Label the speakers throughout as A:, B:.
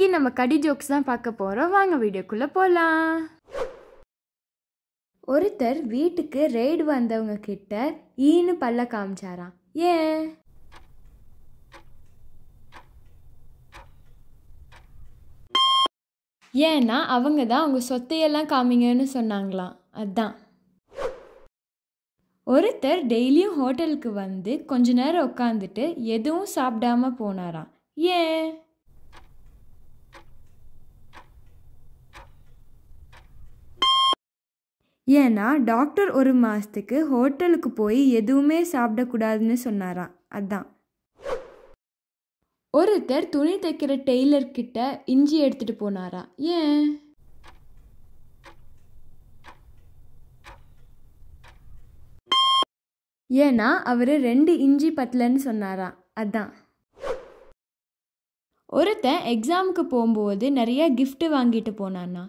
A: இன்னைக்கு நம்ம கடி ஜோக்ஸ் தான் பார்க்க போகிறோம் வாங்க வீடியோக்குள்ளே போகலாம் ஒருத்தர் வீட்டுக்கு ரெய்டு வந்தவங்க கிட்ட ஈனு பல்ல காமிச்சாராம் ஏன் ஏன்னா அவங்க தான் அவங்க சொத்தையெல்லாம் காமிங்கன்னு சொன்னாங்களாம் அதான் ஒருத்தர் டெய்லியும் ஹோட்டலுக்கு வந்து கொஞ்ச நேரம் உட்காந்துட்டு எதுவும் சாப்பிடாம போனாராம் ஏன் ஏன்னா டாக்டர் ஒரு மாதத்துக்கு ஹோட்டலுக்கு போய் எதுவுமே சாப்பிடக்கூடாதுன்னு சொன்னாராம் அதான் ஒருத்தர் துணி தைக்கிற டெய்லர்கிட்ட இஞ்சி எடுத்துகிட்டு போனாரா ஏன் ஏன்னா அவர் ரெண்டு இஞ்சி பத்தலன்னு சொன்னாரா அதான் ஒருத்தன் எக்ஸாமுக்கு போகும்போது நிறைய கிஃப்ட் வாங்கிட்டு போனானா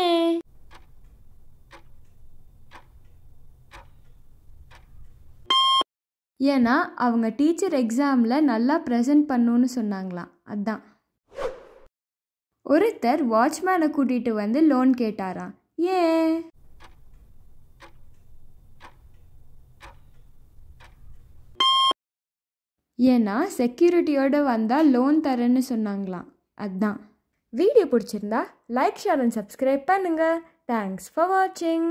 A: ஏன் ஏன்னா அவங்க டீச்சர் எக்ஸாமில் நல்லா ப்ரெசென்ட் பண்ணுன்னு சொன்னாங்களாம் அதான் ஒருத்தர் வாட்ச்மேனை கூட்டிகிட்டு வந்து லோன் கேட்டாராம் ஏ ஏன்னா செக்யூரிட்டியோடு வந்தால் லோன் தரேன்னு சொன்னாங்களாம் அதான் வீடியோ பிடிச்சிருந்தா லைக் ஷேர் அண்ட் சப்ஸ்கிரைப் பண்ணுங்கள் தேங்க்ஸ் ஃபார் வாட்சிங்